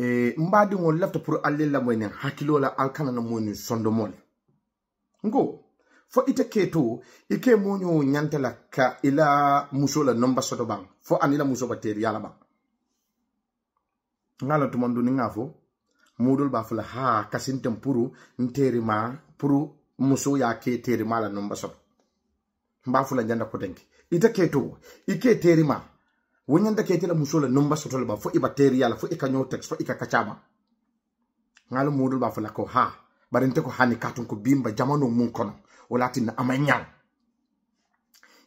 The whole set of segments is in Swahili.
Eh, mbaadiŋol lafta pour alle la moy nin hakkiloo la alkana na moy nin sondomol ngo fo ite keto i ke moño ñante la ka ila muso la nomba soto baŋ fo ani la muso ba teeri yala baŋ ŋa la tuman duni ŋa fo mudol b'a fo la ha kasinten puru nteerima puru muso y'a ke teerima la nomba soto n b'a fo la ñanda kotenke ite keto i ke teerima wonyanda ketela musola numba sotol ba fo ibateria la fo ikanyo text fo ikakachama ngalo mudul ba fo la ha barente ko hani katun ko bimba jamano mun kono wolati na amanyang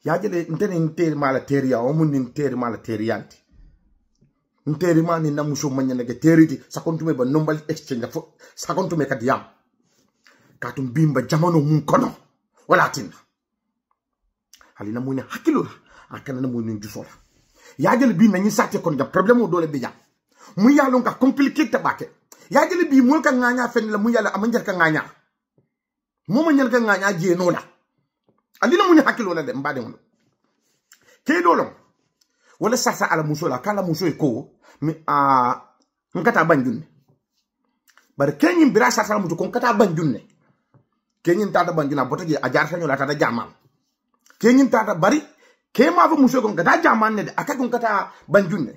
yajele ntene nteri mala teria o mun nteri mala terianti nteri mani na muso manyana ke teriti sakontume ba numbal exchange fo sakontume kadiyam katun bimba jamano mun kono wolati na halina muni hakilula akana na muni njusola jël bi nañu saté kon da problem o dole beja mu yalla nga compliquer ta Ya jël bi mo ka nganya fenn la mu yalla am ka nganya mo ma ka nganya je no la alina mu hakki hakilo la ba ke lolo wala sasa ala muso la kala e muso ko mi a nkata jundé bar kenyin bira sasa mutu kon kata banjunne kenyin tata banjuna botaje a jaar sañu la tata jamam tata bari ke mafa muso kon kata jaman ne aka kon kata banjun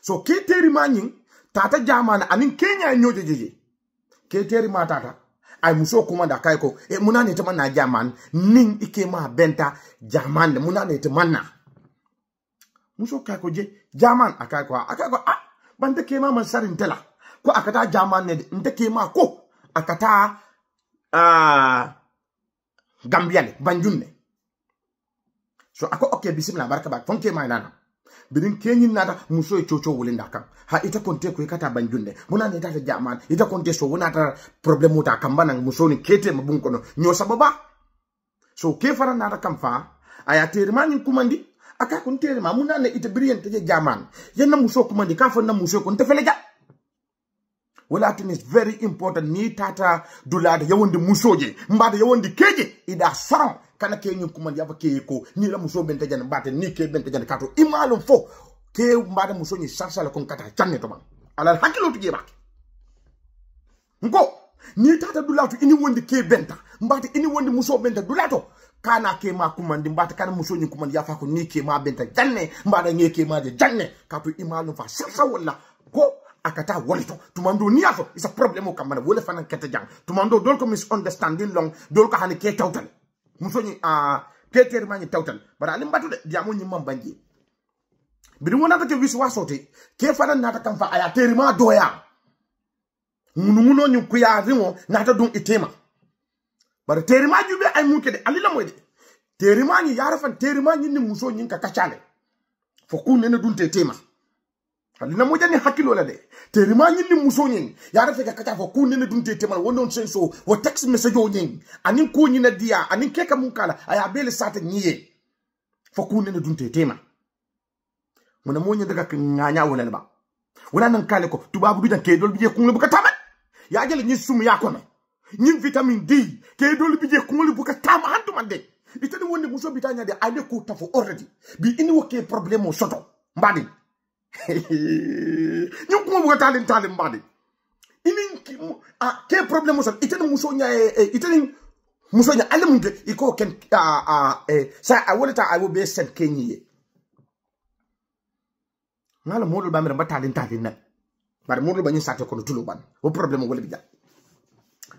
so ke teri ma nyin tata jaman anin kenya nyoje jeje ke teri ma tata ay muso kuma da kai ko e muna ne tamanna jaman nin ike ma benta jaman ne muna ne tamanna muso kai ko je jaman aka ko aka ko a banda ke ma man sarin tela ko akata jaman ne nda ke ma ko akata ah uh, gambiale banjun ne so ako oke bisimila barka bak fonke mai nana binin kenyin nata muso e coco wulin da kan ha ita konte ko kata banjunde muna ne tata jaman ita konte so wona ta problem uta kambana muso ni kete mabun kono nyo sababa so ke fara nata kam fa aya termani kumandi aka konte ma muna ne ita biriyan ta jaman yanna muso kumandi ka fonna muso e konte feleja wala tin is very important ni tata dulada yawonde musoje mbada yawonde keje ida sorong kana ke ñun kuman yafa ke ko ni la muso bente jani bate ni ke bente jani kato imalum fo ke mbada muso ni sarsala kon kata janne to ban ala hakilo to jeba ngo ni tata dulato ini wondi ke benta mbate ini wondi muso benta dulato kana ke ma kuman di mbata kana muso ni kuman yafa ko ni ke ma benta janne mbada nge ke ma de janne kato imalum fa sarsa wala ko akata wolito tumando niato isa problemo kamana wole fanan kete jang tumando dol misunderstanding long dol hani ke tawtale musoñi a ah, peter mañi tawtan bara alim batude diamo ñi mam banji bidi mo nata ke wiswa sote ke fana nata kam fa aya terima doya munu muno ñu kuya rimo nata dum itema bara terima jube ay munke de alila moy de terima ñi yara terima ñi ni muso ñi ka kacale fo ku nene dun te tema alina moja ni haki lola de te ni ñindi muso ñing ya refe ka kata fo ku ne dunte te man wonon senso wo text message o ñing anin ko ñi na dia anin keka mun kala aya bele sata ñiye fo ku ni dunte te man mo na mo ñi daga ngaña wala ba wona nan kale ko tubabu bi tan ke dol bi je bu ka tamat ya jale ni sum ya ko na ñi vitamin D ke dol bi je ku ne bu ka tam handuma de itani wonde muso bitanya de ane ko tafo already bi ini wo ke problème o soto mbadi ñun kuma buga talim talim mbadi inin a ke problem musan itani muso nya e, e itani muso nya ale mun iko ken a a e sa a wala ta awo sen kenyi ngala modul bamira ba talim talim na bari modul ba nyi sate kono tulu ban wo problem wala bija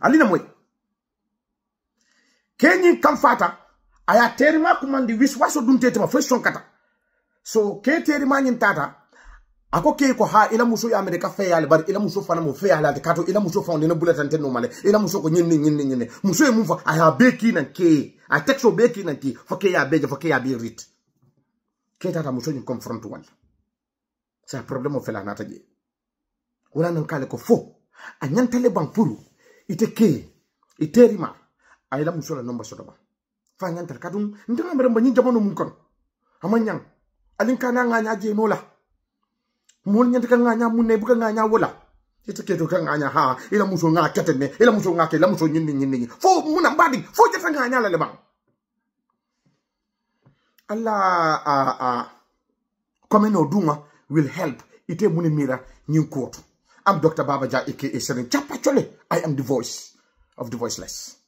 alina moy kenyi kam fata aya terima kumandi wiswaso dun tetema fo sonkata so ke terima nyin tata ako ke ko ha ila muso ya mere fe yale bar ila muso fana mo fe yale ka to ila muso fa ndena bulata nten no ila muso ko nyinni nyinni nyinni muso e mu fa a ha beki nan ke a texo beki nan ti fo ke ya beje fo ke ya bi rit ke tata muso ni confront wal sa problème fe la nata je wala nan kale ko fo a nyantale ban puru ite ke iterima a ila muso la nomba sodoba fa nyantal kadum ndanga mere mbanyi jamono mun kon amanyang alin kana nga nyaje no la mon nyanta kanganya munne buka nganya wala ita keto nganya ha ila muso nga kete me ila muso nga ke ila muso nyinni nyinni fo muna mbadi fo jata nganya la lebang Allah a uh, a uh, coming oduma will help ite muni mira nyin court I'm Dr. Babaja aka chapa chole I am the voice of the voiceless